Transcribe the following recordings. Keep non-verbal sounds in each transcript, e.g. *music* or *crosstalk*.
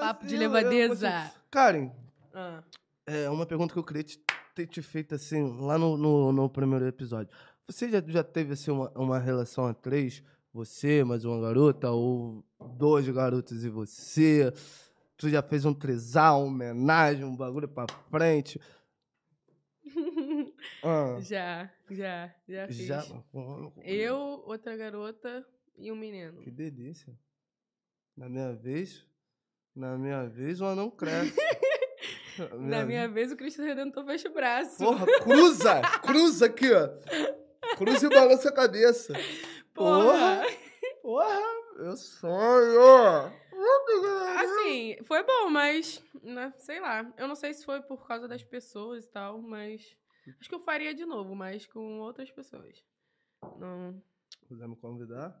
Papo de levadeza. Karen, ah. é uma pergunta que eu queria te, ter te feito assim, lá no, no, no, primeiro episódio. Você já, já teve assim, uma, uma relação a três? Você mais uma garota? Ou dois garotos e você? Tu já fez um trisal, uma homenagem, um bagulho pra frente? *laughs* ah. Já, já, já fiz. Já? Eu, outra garota e um menino. Que delícia. Na minha vez, na minha vez o anão cresce. *laughs* Na minha, Na minha vez o Cristo Redentor fecha o braço. Porra, cruza! Cruza aqui, ó. Cruza e balança a cabeça. Porra! Porra! Eu sonho! Assim, foi bom, mas. Né, sei lá. Eu não sei se foi por causa das pessoas e tal, mas. Acho que eu faria de novo, mas com outras pessoas. Não. Quiser me convidar?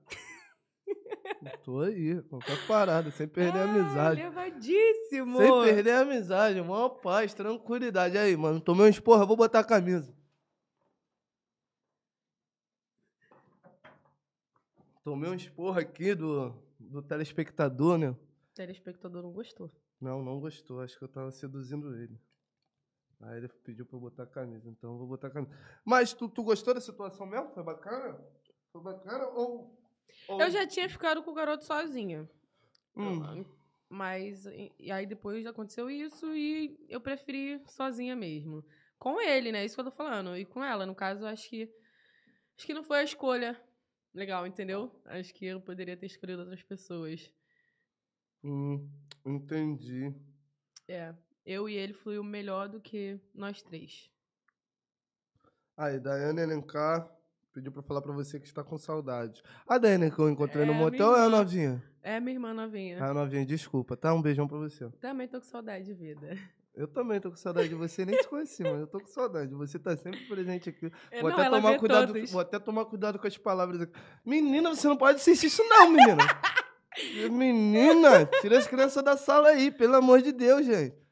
Tô aí, qualquer parada, sem perder ah, a amizade. Levadíssimo! Sem perder a amizade, maior paz, tranquilidade. Aí, mano, tomei um esporra, vou botar a camisa. Tomei um esporro aqui do, do telespectador, né? O telespectador não gostou. Não, não gostou. Acho que eu tava seduzindo ele. Aí ele pediu pra eu botar a camisa, então eu vou botar a camisa. Mas tu, tu gostou da situação mesmo? Foi bacana? Foi bacana ou eu já tinha ficado com o garoto sozinha. Hum. Mas e aí depois aconteceu isso e eu preferi sozinha mesmo. Com ele, né? Isso que eu tô falando. E com ela, no caso, acho que acho que não foi a escolha legal, entendeu? Ah. Acho que eu poderia ter escolhido outras pessoas. Hum, entendi. É, eu e ele fluiu melhor do que nós três. Aí, Daiane Elencar, Pediu pra falar pra você que está com saudade. A Dani que eu encontrei é no motel é a é novinha? É minha irmã novinha. Ah, novinha, desculpa, tá? Um beijão pra você. Também tô com saudade de vida. Eu também tô com saudade de você, nem te conheci, mas eu tô com saudade. Você tá sempre presente aqui. É, vou, não, até tomar cuidado, vou até tomar cuidado com as palavras aqui. Menina, você não pode assistir isso não, menina. *laughs* menina, tira as crianças da sala aí, pelo amor de Deus, gente.